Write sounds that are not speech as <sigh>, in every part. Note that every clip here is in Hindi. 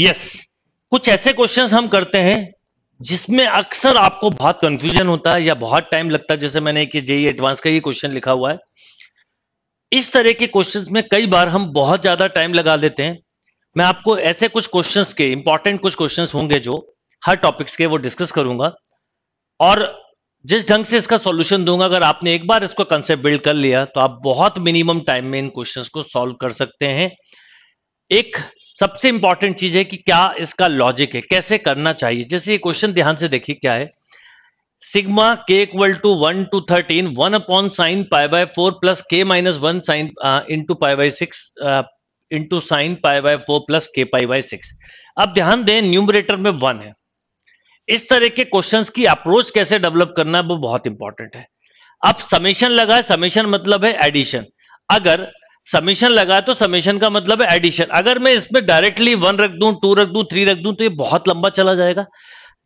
यस कुछ ऐसे क्वेश्चंस हम करते हैं जिसमें अक्सर आपको बहुत कंफ्यूजन होता है या बहुत टाइम लगता है जैसे मैंने कि जेई एडवांस e का ये क्वेश्चन लिखा हुआ है इस तरह के क्वेश्चंस में कई बार हम बहुत ज्यादा टाइम लगा देते हैं मैं आपको ऐसे कुछ क्वेश्चंस के इंपॉर्टेंट कुछ क्वेश्चंस होंगे जो हर टॉपिक्स के वो डिस्कस करूंगा और जिस ढंग से इसका सॉल्यूशन दूंगा अगर आपने एक बार इसको कंसेप्ट बिल्ड कर लिया तो आप बहुत मिनिमम टाइम में इन क्वेश्चंस को सॉल्व कर सकते हैं एक सबसे इंपॉर्टेंट चीज है कि क्या इसका लॉजिक है कैसे करना चाहिए जैसे ये क्वेश्चन ध्यान से देखिए क्या है sigma K equal to one to thirteen one upon sine pi by four plus K minus one sine into pi by six into sine pi by four plus के पाई बाय सिक्स अब ध्यान दें न्यूमरेटर में वन है इस तरह के क्वेश्चंस की अप्रोच कैसे डेवलप करना है वो बहुत इंपॉर्टेंट है अब समेशन लगा है समेशन मतलब है एडिशन अगर समीशन लगा तो समीशन का मतलब है एडिशन अगर मैं इसमें डायरेक्टली वन रख दूं टू रख दूं थ्री रख दूं तो ये बहुत लंबा चला जाएगा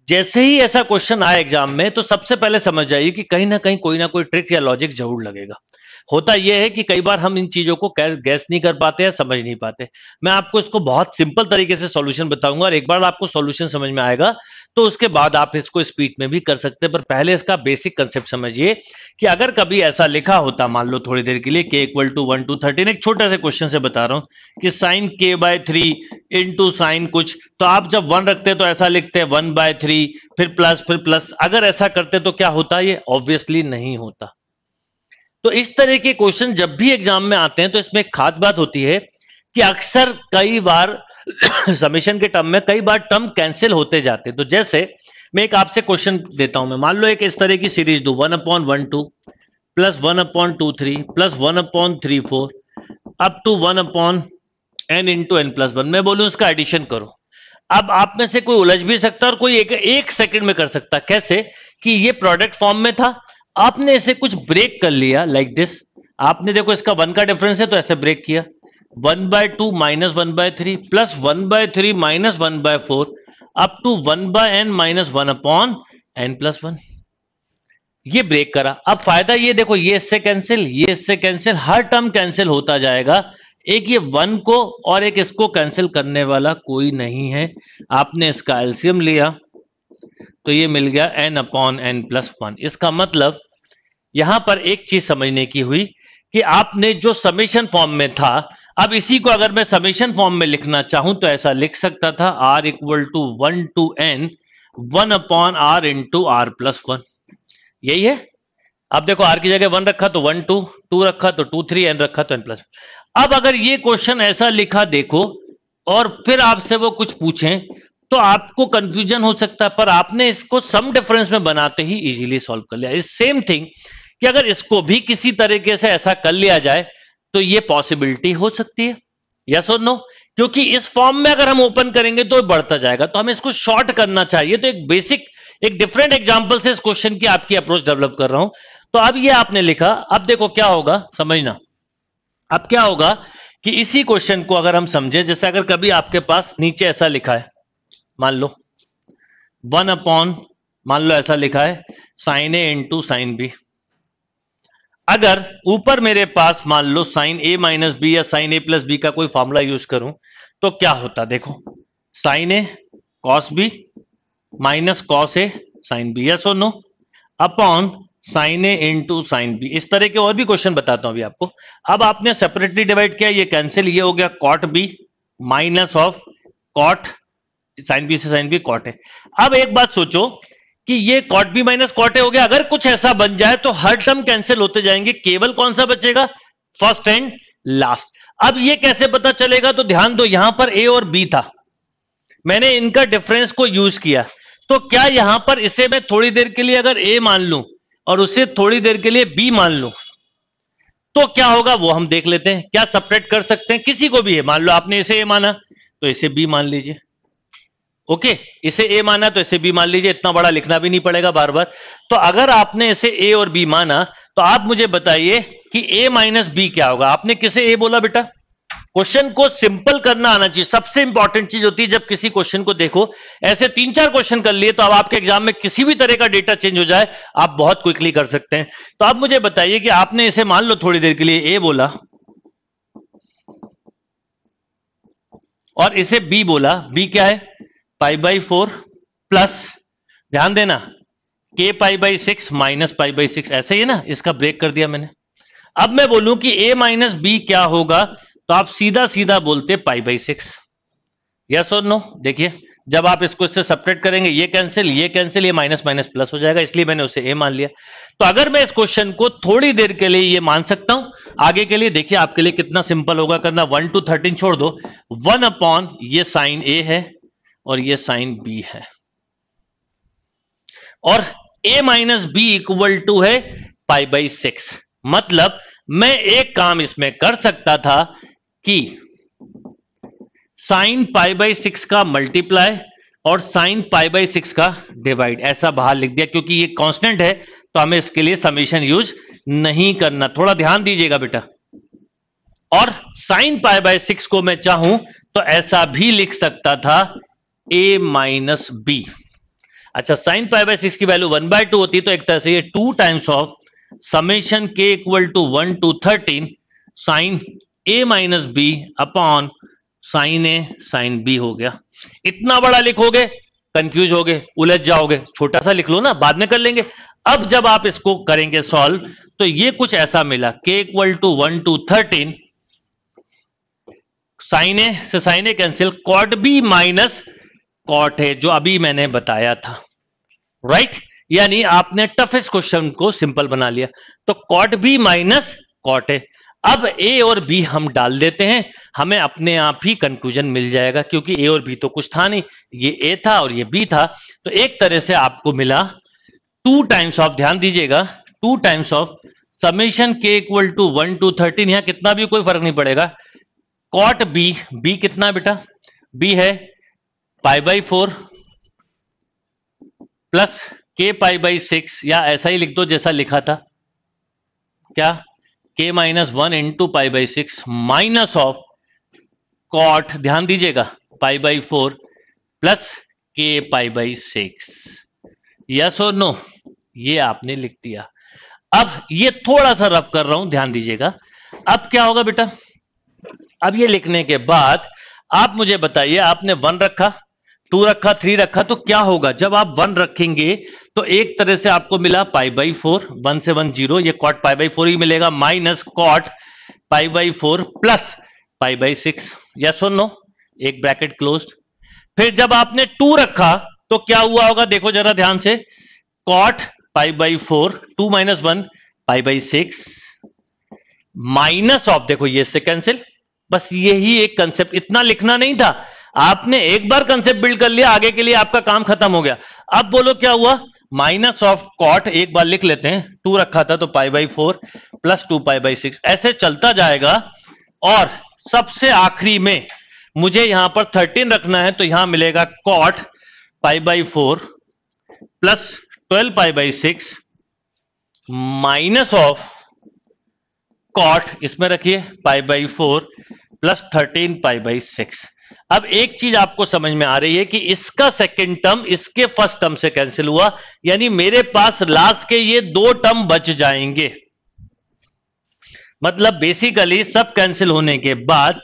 जैसे ही ऐसा क्वेश्चन आए एग्जाम में तो सबसे पहले समझ जाइए कि कहीं ना कहीं कोई ना कोई ट्रिक या लॉजिक जरूर लगेगा होता यह है कि कई बार हम इन चीजों को गैस नहीं कर पाते या समझ नहीं पाते मैं आपको इसको बहुत सिंपल तरीके से सॉल्यूशन बताऊंगा और एक बार आपको सॉल्यूशन समझ में आएगा तो उसके बाद आप इसको स्पीड में भी कर सकते हैं पर पहले इसका बेसिक कंसेप्ट समझिए कि अगर कभी ऐसा लिखा होता मान लो थोड़ी देर के लिए K equal to one to thirteen एक छोटा सा क्वेश्चन से बता रहा हूं कि साइन के बाय थ्री इंटू साइन कुछ तो आप जब वन रखते हैं तो ऐसा लिखते हैं वन बाय थ्री फिर प्लस फिर प्लस अगर ऐसा करते तो क्या होता ये ऑब्वियसली नहीं होता तो इस तरह के क्वेश्चन जब भी एग्जाम में आते हैं तो इसमें एक खास बात होती है कि अक्सर कई बार समीशन <coughs> के टर्म में कई बार टर्म कैंसिल होते जाते तो जैसे मैं एक आपसे क्वेश्चन देता हूं मैं मान लो एक इस तरह की सीरीज दू one upon one two plus one upon two three plus one upon three four up to one upon N into N plus one मैं बोलूं इसका एडिशन करो अब आप में से कोई उलझ भी सकता और कोई एक, एक सेकंड में कर सकता कैसे कि ये प्रोडक्ट फॉर्म में था आपने इसे कुछ ब्रेक कर लिया लाइक like दिस आपने देखो इसका वन का डिफरेंस है तो ऐसे ब्रेक किया one by two minus one by three plus one by three minus one by four up to one by N minus one upon N plus one ये ब्रेक करा अब फायदा ये देखो ये इससे कैंसिल ये इससे कैंसिल हर टर्म कैंसिल होता जाएगा एक ये वन को और एक इसको कैंसिल करने वाला कोई नहीं है आपने इसका एल्सियम लिया तो ये मिल गया N upon N plus one इसका मतलब यहां पर एक चीज समझने की हुई कि आपने जो समेशन फॉर्म में था अब इसी को अगर मैं समेशन फॉर्म में लिखना चाहूं तो ऐसा लिख सकता था R equal to one to N one upon R into R plus one यही है अब देखो आर की जगह वन रखा तो वन टू टू रखा तो टू थ्री एन रखा तो एन प्लस अब अगर ये क्वेश्चन ऐसा लिखा देखो और फिर आपसे वो कुछ पूछें तो आपको कंफ्यूजन हो सकता है पर आपने इसको सम डिफरेंस में बनाते ही इजीली सॉल्व कर लिया इस सेम थिंग कि अगर इसको भी किसी तरीके से ऐसा कर लिया जाए तो ये पॉसिबिलिटी हो सकती है यस और नो क्योंकि इस फॉर्म में अगर हम ओपन करेंगे तो बढ़ता जाएगा तो हमें इसको शॉर्ट करना चाहिए तो एक बेसिक एक डिफरेंट एग्जाम्पल से इस क्वेश्चन की आपकी अप्रोच डेवलप कर रहा हूं तो अब ये आपने लिखा अब देखो क्या होगा समझना अब क्या होगा कि इसी क्वेश्चन को अगर हम समझे जैसे अगर कभी आपके पास नीचे ऐसा लिखा है मान लो वन अपॉन मान लो ऐसा लिखा है sine A into sine B अगर ऊपर मेरे पास मान लो साइन ए माइनस बी या साइन ए प्लस बी का कोई फॉर्मूला यूज करूं तो क्या होता देखो sine A cos B minus cos A sine B या so no upon sine A into sine B इस तरह के और भी क्वेश्चन बताता हूं अभी आपको अब आपने सेपरेटली डिवाइड किया ये कैंसिल ये हो गया cot B minus of cot sine B से साइन बी कॉट है अब एक बात सोचो कि ये cot B minus cot A हो गया अगर कुछ ऐसा बन जाए तो हर टर्म कैंसिल होते जाएंगे केवल कौन सा बचेगा फर्स्ट एंड लास्ट अब ये कैसे पता चलेगा तो ध्यान दो यहां पर ए और बी था मैंने इनका डिफरेंस को यूज किया तो क्या यहां पर इसे मैं थोड़ी देर के लिए अगर ए मान लू और उसे थोड़ी देर के लिए बी मान लू तो क्या होगा वो हम देख लेते हैं क्या सपरेट कर सकते हैं किसी को भी है मान लो आपने इसे ए माना तो इसे बी मान लीजिए ओके okay, इसे ए माना तो इसे बी मान लीजिए इतना बड़ा लिखना भी नहीं पड़ेगा बार बार तो अगर आपने इसे ए और बी माना तो आप मुझे बताइए कि ए माइनस बी क्या होगा आपने किसे ए बोला बेटा क्वेश्चन को सिंपल करना आना चाहिए सबसे इंपॉर्टेंट चीज होती है जब किसी क्वेश्चन को देखो ऐसे तीन चार क्वेश्चन कर लिए तो अब आपके एग्जाम में किसी भी तरह का डेटा चेंज हो जाए आप बहुत क्विकली कर सकते हैं तो आप मुझे बताइए कि आपने इसे मान लो थोड़ी देर के लिए ए बोला और इसे बी बोला बी क्या है पाई बाई फोर प्लस ध्यान देना K pi by six minus pi by six ऐसे ही ना इसका ब्रेक कर दिया मैंने अब मैं बोलूं कि ए माइनस बी क्या होगा तो आप सीधा सीधा बोलते पाई बाई सिक्स यस और नो देखिए जब आप इसको इससे सेपरेट करेंगे ये कैंसिल ये कैंसिल ये माइनस माइनस प्लस हो जाएगा इसलिए मैंने उसे ए मान लिया तो अगर मैं इस क्वेश्चन को थोड़ी देर के लिए ये मान सकता हूं आगे के लिए देखिए आपके लिए कितना सिंपल होगा करना वन टू थर्टीन छोड़ दो वन अपॉन ये साइन ए है और ये साइन बी है और A minus B equal to है पाई बाई सिक्स मतलब मैं एक काम इसमें कर सकता था कि साइन पाई बाई सिक्स का मल्टीप्लाई और साइन पाई बाई सिक्स का डिवाइड ऐसा बाहर लिख दिया क्योंकि ये कांस्टेंट है तो हमें इसके लिए समीशन यूज नहीं करना थोड़ा ध्यान दीजिएगा बेटा और साइन पाई बाई सिक्स को मैं चाहूं तो ऐसा भी लिख सकता था ए माइनस बी अच्छा साइन पाई बाई सिक्स की वैल्यू वन बाय टू होती है तो एक तरह से ये two times of summation K equal to one to thirteen sine A minus B upon sine A sine B हो गया इतना बड़ा लिखोगे कंफ्यूज गए उलझ जाओगे छोटा सा लिख लो ना बाद में कर लेंगे अब जब आप इसको करेंगे सॉल्व तो ये कुछ ऐसा मिला K equal to one to thirteen sine A से sine A cancel cot B minus cot है जो अभी मैंने बताया था राइट right? यानी आपने टफेस्ट क्वेश्चन को सिंपल बना लिया तो कॉट बी माइनस कॉट है अब ए और बी हम डाल देते हैं हमें अपने आप ही कंक्लूजन मिल जाएगा क्योंकि ए और बी तो कुछ था नहीं ये ए था और ये बी था तो एक तरह से आपको मिला टू टाइम्स ऑफ ध्यान दीजिएगा two times of summation K equal to one to thirteen यहाँ कितना भी कोई फर्क नहीं पड़ेगा कॉट बी बी कितना बेटा बी है पाई बाई फोर प्लस के पाई बाई सिक्स या ऐसा ही लिख दो जैसा लिखा था क्या k minus one into pi by six minus of cot ध्यान दीजिएगा पाई बाई फोर प्लस के पाई बाई सिक्स यस और नो ये आपने लिख दिया अब ये थोड़ा सा रफ कर रहा हूं ध्यान दीजिएगा अब क्या होगा बेटा अब ये लिखने के बाद आप मुझे बताइए आपने वन रखा टू रखा थ्री रखा तो क्या होगा जब आप वन रखेंगे तो एक तरह से आपको मिला पाई बाई फोर वन से वन जीरो ये कॉट पाई बाई फोर ही मिलेगा minus cot pi by four plus pi by six या सुन नो एक ब्रैकेट क्लोज फिर जब आपने टू रखा तो क्या हुआ होगा देखो जरा ध्यान से cot pi by four two minus one pi by six minus of देखो ये से कैंसिल बस यही एक कंसेप्ट इतना लिखना नहीं था आपने एक बार कंसेप्ट बिल्ड कर लिया आगे के लिए आपका काम खत्म हो गया अब बोलो क्या हुआ माइनस ऑफ कॉट एक बार लिख लेते हैं टू रखा था तो pi by four plus two pi by six ऐसे चलता जाएगा और सबसे आखिरी में मुझे यहां पर थर्टीन रखना है तो यहां मिलेगा cot pi by four plus twelve pi by six minus of cot इसमें रखिए pi by four plus thirteen pi by six अब एक चीज आपको समझ में आ रही है कि इसका सेकेंड टर्म इसके फर्स्ट टर्म से कैंसिल हुआ यानी मेरे पास लास्ट के ये दो टर्म बच जाएंगे मतलब बेसिकली सब कैंसिल होने के बाद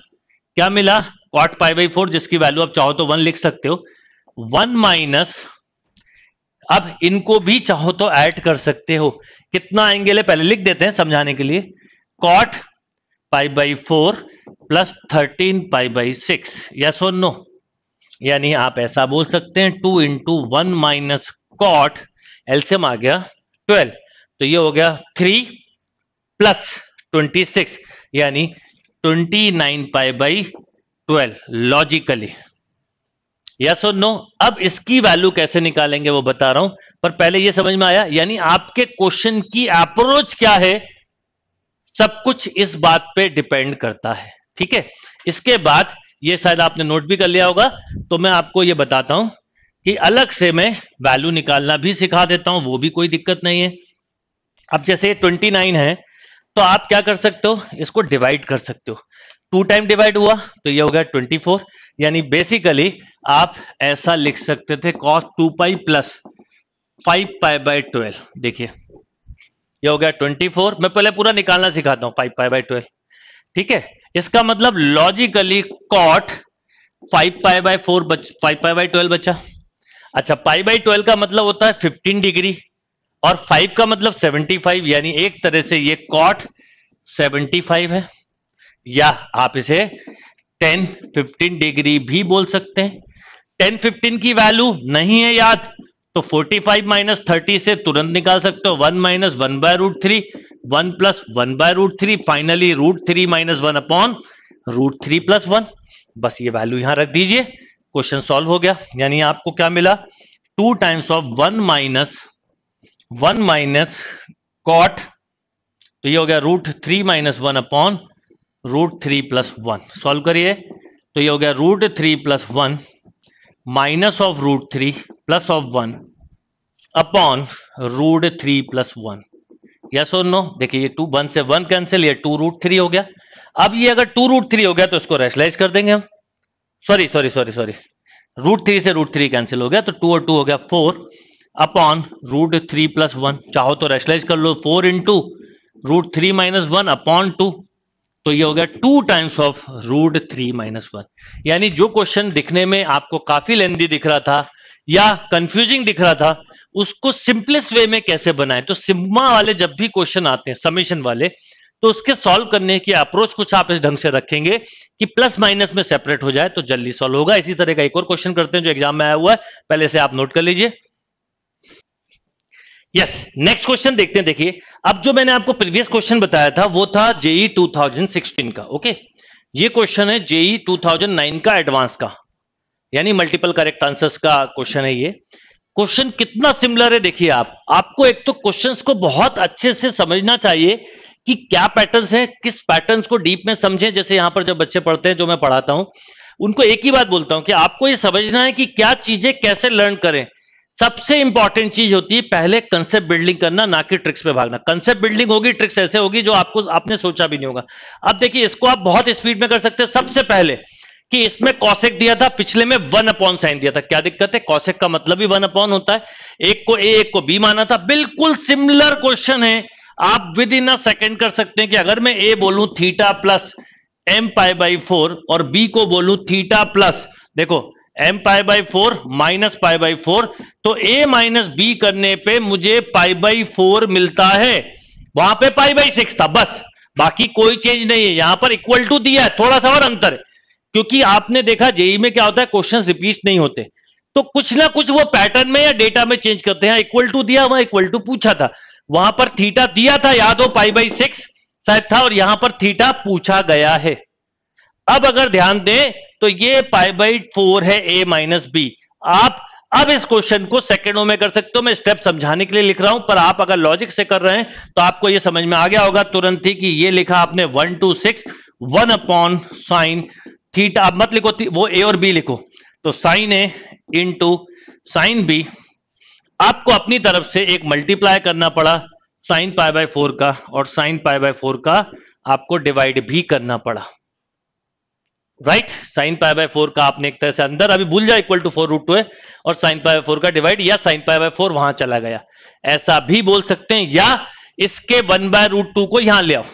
क्या मिला कॉट पाई बाई फोर जिसकी वैल्यू आप चाहो तो वन लिख सकते हो वन माइनस अब इनको भी चाहो तो ऐड कर सकते हो कितना एंगल है पहले लिख देते हैं समझाने के लिए cot pi by four plus thirteen pi by six या सो नो यानी आप ऐसा बोल सकते हैं two into one minus cot एल्सियम आ गया ट्वेल्व तो ये हो गया थ्री प्लस ट्वेंटी सिक्स यानी twenty nine pi by twelve logically या सो नो अब इसकी वैल्यू कैसे निकालेंगे वो बता रहा हूं पर पहले ये समझ में आया यानी आपके क्वेश्चन की अप्रोच क्या है सब कुछ इस बात पे डिपेंड करता है ठीक है इसके बाद ये शायद आपने नोट भी कर लिया होगा तो मैं आपको ये बताता हूं कि अलग से मैं वैल्यू निकालना भी सिखा देता हूं वो भी कोई दिक्कत नहीं है अब जैसे ट्वेंटी नाइन है तो आप क्या कर सकते हो इसको डिवाइड कर सकते हो टू टाइम डिवाइड हुआ तो ये हो गया ट्वेंटी फोर यानी बेसिकली आप ऐसा लिख सकते थे cos two pi plus five pi by twelve देखिए ये हो गया ट्वेंटी फोर मैं पहले पूरा निकालना सिखाता हूँ फाइव पाई बाई ट्वेल्व ठीक है इसका मतलब logically cot five pi by four बच फाइव पाई बाय ट्वेल्व बचा अच्छा पाई बाय ट्वेल्व का मतलब होता है फिफ्टीन डिग्री और फाइव का मतलब सेवेंटी फाइव यानी एक तरह से ये कॉट सेवेंटी फाइव है या आप इसे टेन फिफ्टीन डिग्री भी बोल सकते हैं टेन फिफ्टीन की वैल्यू नहीं है याद तो 45 फाइव माइनस थर्टी से तुरंत निकाल सकते हो 1 minus one by root three one plus one by root three finally root three minus one upon root three plus one बस ये वैल्यू यहां रख दीजिए क्वेश्चन सॉल्व हो गया यानी आपको क्या मिला two times of one minus one minus cot तो ये हो गया root three minus one upon root three plus one solve करिए तो ये हो गया root three plus one minus of root three plus of one upon root three plus one yes और नो देखिए ये टू वन से वन कैंसिल ये टू रूट थ्री हो गया अब ये अगर टू रूट थ्री हो गया तो इसको रेशलाइज कर देंगे हम sorry sorry sorry sorry root three से रूट थ्री कैंसिल हो गया तो टू और टू हो गया four upon root three plus one चाहो तो रेशलाइज कर लो four into root three minus one upon two तो ये हो गया two times of root three minus one यानी जो क्वेश्चन दिखने में आपको काफी लेंदी दिख रहा था या कंफ्यूजिंग दिख रहा था उसको सिंपलेस्ट वे में कैसे बनाए तो सिम्मा वाले जब भी क्वेश्चन आते हैं समीशन वाले तो उसके सॉल्व करने की अप्रोच कुछ आप इस ढंग से रखेंगे कि प्लस माइनस में सेपरेट हो जाए तो जल्दी सॉल्व होगा इसी तरह का एक और क्वेश्चन करते हैं जो एग्जाम में आया हुआ है पहले से आप नोट कर लीजिए यस नेक्स्ट क्वेश्चन देखते हैं देखिए अब जो मैंने आपको प्रीवियस क्वेश्चन बताया था वो था जेई सिक्सटीन e का ओके ये क्वेश्चन है जेई नाइन e का एडवांस का यानी मल्टीपल करेक्ट आंसर्स का क्वेश्चन है ये क्वेश्चन कितना सिमिलर है देखिए आप आपको एक तो क्वेश्चंस को बहुत अच्छे से समझना चाहिए कि क्या पैटर्न्स हैं किस पैटर्न्स को डीप में समझें जैसे यहां पर जब बच्चे पढ़ते हैं जो मैं पढ़ाता हूं उनको एक ही बात बोलता हूं कि आपको ये समझना है कि क्या चीजें कैसे लर्न करें सबसे इंपॉर्टेंट चीज होती है पहले कंसेप्ट बिल्डिंग करना ना कि ट्रिक्स पे भागना कंसेप्ट बिल्डिंग होगी ट्रिक्स ऐसे होगी जो आपको आपने सोचा भी नहीं होगा अब देखिए इसको आप बहुत स्पीड में कर सकते हैं सबसे पहले कि इसमें कौशिक दिया था पिछले में वन अपॉन साइन दिया था क्या दिक्कत है कौशिक का मतलब भी वन अपॉन होता है एक को ए एक को बी माना था बिल्कुल सिमिलर क्वेश्चन है आप विद इन अ सेकेंड कर सकते हैं कि अगर मैं ए बोलू theta plus m pi by four और बी को बोलू थीटा प्लस देखो m pi by four minus pi by four तो ए माइनस बी करने पे मुझे पाई बाई फोर मिलता है वहां पे पाई बाई सिक्स था बस बाकी कोई चेंज नहीं है यहां पर इक्वल टू दिया है थोड़ा सा और अंतर है क्योंकि आपने देखा जेई में क्या होता है क्वेश्चन रिपीट नहीं होते तो कुछ ना कुछ वो पैटर्न में या डेटा में चेंज करते हैं इक्वल टू दिया वहां इक्वल टू पूछा था वहां पर थीटा दिया था याद हो पाई बाई सिक्स शायद था और यहां पर थीटा पूछा गया है अब अगर ध्यान दें तो ये पाई बाई फोर है ए माइनस बी आप अब इस क्वेश्चन को सेकेंडों में कर सकते हो मैं स्टेप समझाने के लिए लिख रहा हूं पर आप अगर लॉजिक से कर रहे हैं तो आपको यह समझ में आ गया होगा तुरंत ही कि यह लिखा आपने one to six one upon sine theta आप मत लिखो वो ए और बी लिखो तो sine A into sine B आपको अपनी तरफ से एक मल्टीप्लाई करना पड़ा साइन पाई बाय फोर का और साइन पाई बाय फोर का आपको डिवाइड भी करना पड़ा right sine pi by four का आपने एक तरह से अंदर अभी भूल जाए equal to four root two है और साइन पाई बाय फोर का डिवाइड या साइन पाई बाय फोर वहां चला गया ऐसा भी बोल सकते हैं या इसके वन बाय रूट टू को यहां ले आओ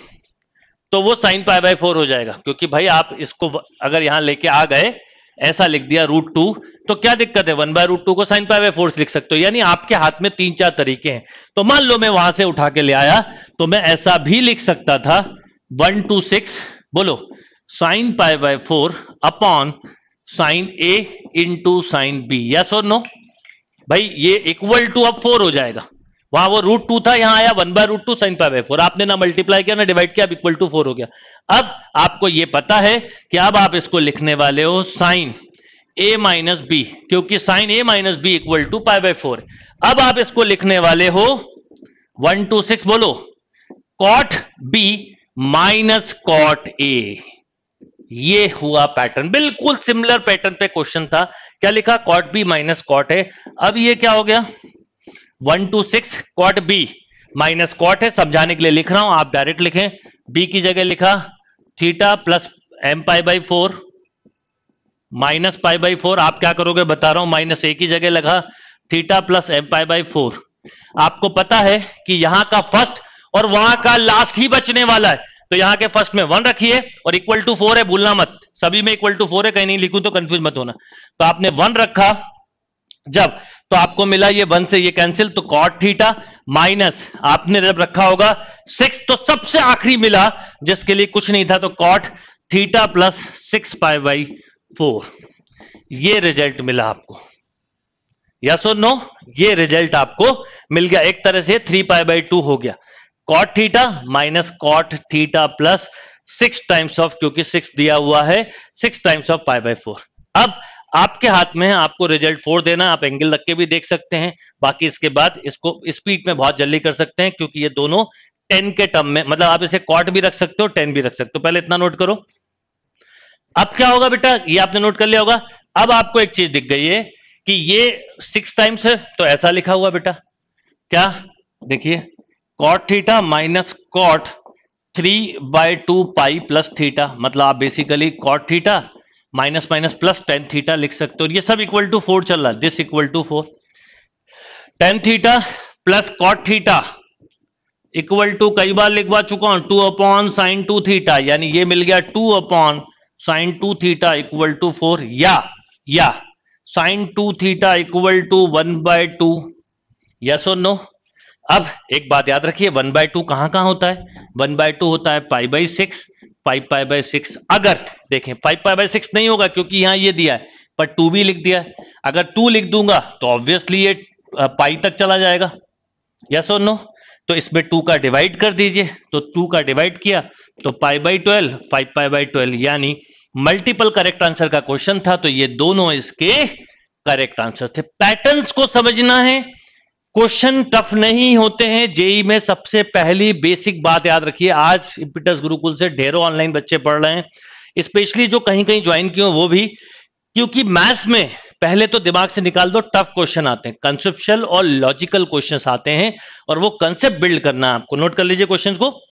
तो वो साइन पाई बाई फोर हो जाएगा क्योंकि भाई आप इसको अगर यहां लेके आ गए ऐसा लिख दिया रूट टू तो क्या दिक्कत है वन बाय रूट टू को साइन पाई बाई फोर लिख सकते हो यानी आपके हाथ में तीन चार तरीके हैं तो मान लो मैं वहां से उठा के ले आया तो मैं ऐसा भी लिख सकता था वन टू सिक्स बोलो sine pi by four upon sine A into sine B yes और नो भाई ये इक्वल टू अब फोर हो जाएगा वहां वो रूट टू था यहां आया one by root two sine pi four आपने ना मल्टीप्लाई किया ना डिवाइड किया इक्वल टू फोर हो गया अब आपको ये पता है कि अब आप इसको लिखने वाले हो साइन ए माइनस बी क्योंकि sine A minus B equal to pi by four अब आप इसको लिखने वाले हो वन टू सिक्स बोलो cot B minus cot A ये हुआ पैटर्न बिल्कुल सिमिलर पैटर्न पे क्वेश्चन था क्या लिखा cot B minus cot A अब ये क्या हो गया one to six cot B minus cot है समझाने के लिए लिख रहा हूं आप डायरेक्ट लिखें बी की जगह लिखा theta plus m pi by four minus pi by four आप क्या करोगे बता रहा हूं माइनस ए की जगह लगा theta plus m pi by four आपको पता है कि यहां का फर्स्ट और वहां का लास्ट ही बचने वाला है तो यहां के फर्स्ट में वन रखिए और इक्वल टू फोर है भूलना मत सभी में इक्वल टू फोर है कहीं नहीं लिखू तो कंफ्यूज मत होना तो आपने वन रखा जब तो आपको मिला ये वन से ये कैंसिल तो कॉट थीटा माइनस आपने जब रखा होगा सिक्स तो सबसे आखिरी मिला जिसके लिए कुछ नहीं था तो cot theta plus six pi by four ये रिजल्ट मिला आपको या सो नो ये रिजल्ट आपको मिल गया एक तरह से थ्री पाई बाई टू हो गया cot theta minus cot theta plus six times of क्योंकि सिक्स दिया हुआ है six times of pi by four अब आपके हाथ में है आपको रिजल्ट फोर देना आप एंगल रख के भी देख सकते हैं बाकी इसके बाद इसको स्पीड में बहुत जल्दी कर सकते हैं क्योंकि ये दोनों टेन के टर्म में मतलब आप इसे कॉट भी रख सकते हो टेन भी रख सकते हो तो पहले इतना नोट करो अब क्या होगा बेटा ये आपने नोट कर लिया होगा अब आपको एक चीज दिख गई है कि ये सिक्स टाइम्स है तो ऐसा लिखा हुआ बेटा क्या देखिए cot theta minus cot three by two pi plus theta मतलब आप basically cot theta minus minus plus tan theta लिख सकते हो ये सब इक्वल टू फोर चल रहा है this equal to four tan theta plus cot theta equal to कई बार लिखवा चुका हूं two upon sine two theta यानी ये मिल गया two upon sine two theta equal to four या या sine two theta equal to one by two yes और नो अब एक बात याद रखिए वन बाय टू कहां कहां होता है वन बाय टू होता है pi by six five pi by six अगर देखें फाइव पाई बाय सिक्स नहीं होगा क्योंकि यहां ये दिया है पर टू भी लिख दिया है अगर टू लिख दूंगा तो ऑब्वियसली ये पाई तक चला जाएगा यस और नो तो इसमें टू का डिवाइड कर दीजिए तो टू का डिवाइड किया तो pi by twelve five pi by twelve यानी मल्टीपल करेक्ट आंसर का क्वेश्चन था तो ये दोनों इसके करेक्ट आंसर थे पैटर्न्स को समझना है क्वेश्चन टफ नहीं होते हैं जेई में सबसे पहली बेसिक बात याद रखिए आज इम्पिटस गुरुकुल से ढेरों ऑनलाइन बच्चे पढ़ रहे हैं स्पेशली जो कहीं कहीं ज्वाइन किए वो भी क्योंकि मैथ्स में पहले तो दिमाग से निकाल दो टफ क्वेश्चन आते हैं कंसेप्शल और लॉजिकल क्वेश्चन आते हैं और वो कंसेप्ट बिल्ड करना है आपको नोट कर लीजिए क्वेश्चन को